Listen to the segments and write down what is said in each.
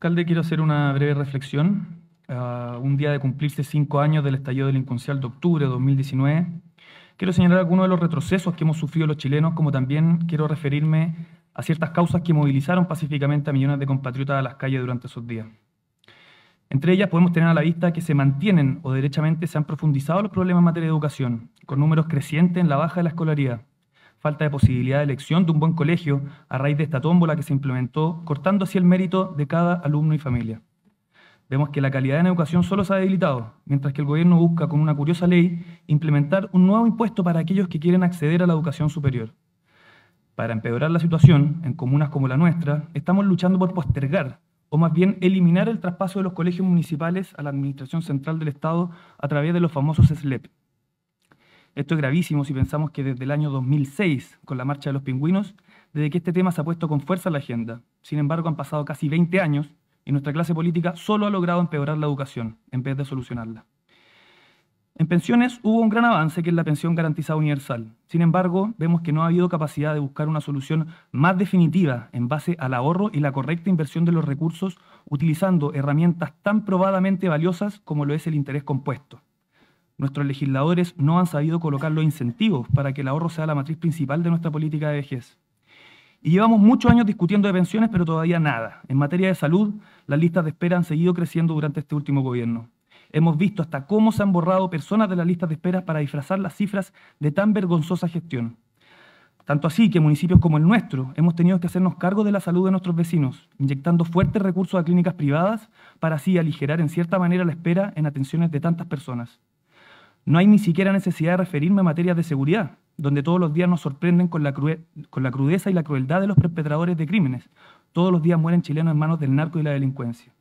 Alcalde, quiero hacer una breve reflexión. Ah, un día de cumplirse cinco años del estallido del delincuencial de octubre de 2019, quiero señalar algunos de los retrocesos que hemos sufrido los chilenos, como también quiero referirme a ciertas causas que movilizaron pacíficamente a millones de compatriotas a las calles durante esos días. Entre ellas podemos tener a la vista que se mantienen o derechamente se han profundizado los problemas en materia de educación, con números crecientes en la baja de la escolaridad, falta de posibilidad de elección de un buen colegio a raíz de esta tómbola que se implementó, cortando así el mérito de cada alumno y familia. Vemos que la calidad en educación solo se ha debilitado, mientras que el gobierno busca, con una curiosa ley, implementar un nuevo impuesto para aquellos que quieren acceder a la educación superior. Para empeorar la situación, en comunas como la nuestra, estamos luchando por postergar, o más bien eliminar el traspaso de los colegios municipales a la Administración Central del Estado a través de los famosos SLEP, esto es gravísimo si pensamos que desde el año 2006, con la marcha de los pingüinos, desde que este tema se ha puesto con fuerza en la agenda. Sin embargo, han pasado casi 20 años y nuestra clase política solo ha logrado empeorar la educación, en vez de solucionarla. En pensiones hubo un gran avance que es la pensión garantizada universal. Sin embargo, vemos que no ha habido capacidad de buscar una solución más definitiva en base al ahorro y la correcta inversión de los recursos utilizando herramientas tan probadamente valiosas como lo es el interés compuesto. Nuestros legisladores no han sabido colocar los incentivos para que el ahorro sea la matriz principal de nuestra política de vejez. Y llevamos muchos años discutiendo de pensiones, pero todavía nada. En materia de salud, las listas de espera han seguido creciendo durante este último gobierno. Hemos visto hasta cómo se han borrado personas de las listas de espera para disfrazar las cifras de tan vergonzosa gestión. Tanto así que municipios como el nuestro hemos tenido que hacernos cargo de la salud de nuestros vecinos, inyectando fuertes recursos a clínicas privadas para así aligerar en cierta manera la espera en atenciones de tantas personas. No hay ni siquiera necesidad de referirme a materias de seguridad, donde todos los días nos sorprenden con la, crudeza y la crueldad de los perpetradores de crímenes. Todos los días mueren chilenos en manos del narco y la delincuencia.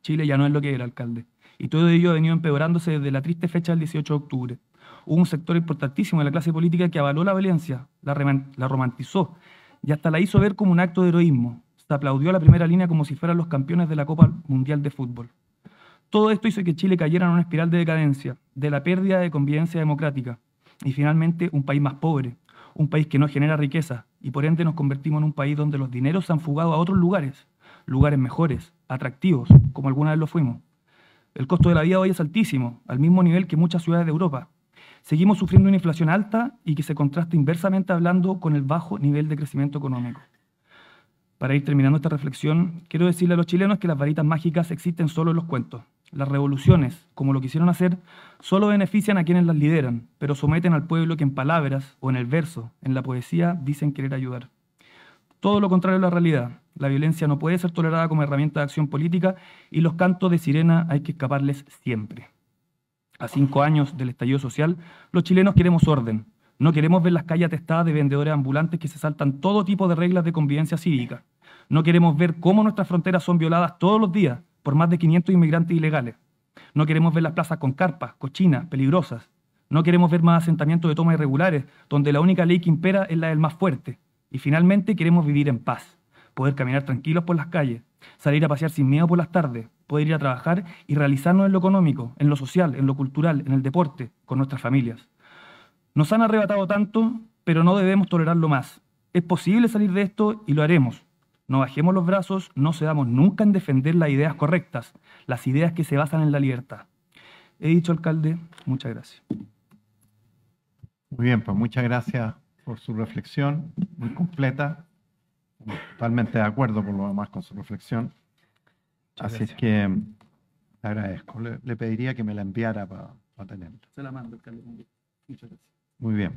Chile ya no es lo que era, alcalde. Y todo ello ha venido empeorándose desde la triste fecha del 18 de octubre. Hubo un sector importantísimo de la clase política que avaló la violencia, la, la romantizó y hasta la hizo ver como un acto de heroísmo. Se aplaudió a la primera línea como si fueran los campeones de la Copa Mundial de Fútbol. Todo esto hizo que Chile cayera en una espiral de decadencia, de la pérdida de convivencia democrática y finalmente un país más pobre, un país que no genera riqueza y por ende nos convertimos en un país donde los dineros se han fugado a otros lugares, lugares mejores, atractivos, como alguna vez lo fuimos. El costo de la vida hoy es altísimo, al mismo nivel que muchas ciudades de Europa. Seguimos sufriendo una inflación alta y que se contrasta inversamente hablando con el bajo nivel de crecimiento económico. Para ir terminando esta reflexión, quiero decirle a los chilenos que las varitas mágicas existen solo en los cuentos. Las revoluciones, como lo quisieron hacer, solo benefician a quienes las lideran, pero someten al pueblo que en palabras o en el verso, en la poesía, dicen querer ayudar. Todo lo contrario es la realidad. La violencia no puede ser tolerada como herramienta de acción política y los cantos de sirena hay que escaparles siempre. A cinco años del estallido social, los chilenos queremos orden. No queremos ver las calles atestadas de vendedores ambulantes que se saltan todo tipo de reglas de convivencia cívica. No queremos ver cómo nuestras fronteras son violadas todos los días por más de 500 inmigrantes ilegales. No queremos ver las plazas con carpas, cochinas, peligrosas. No queremos ver más asentamientos de toma irregulares, donde la única ley que impera es la del más fuerte. Y finalmente queremos vivir en paz, poder caminar tranquilos por las calles, salir a pasear sin miedo por las tardes, poder ir a trabajar y realizarnos en lo económico, en lo social, en lo cultural, en el deporte, con nuestras familias. Nos han arrebatado tanto, pero no debemos tolerarlo más. Es posible salir de esto y lo haremos. No bajemos los brazos, no cedamos nunca en defender las ideas correctas, las ideas que se basan en la libertad. He dicho, alcalde, muchas gracias. Muy bien, pues muchas gracias por su reflexión, muy completa. Totalmente de acuerdo por lo demás con su reflexión. Así es que le agradezco. Le, pediría que me la enviara para, para tenerla. Se la mando, alcalde. Muchas gracias. Muy bien.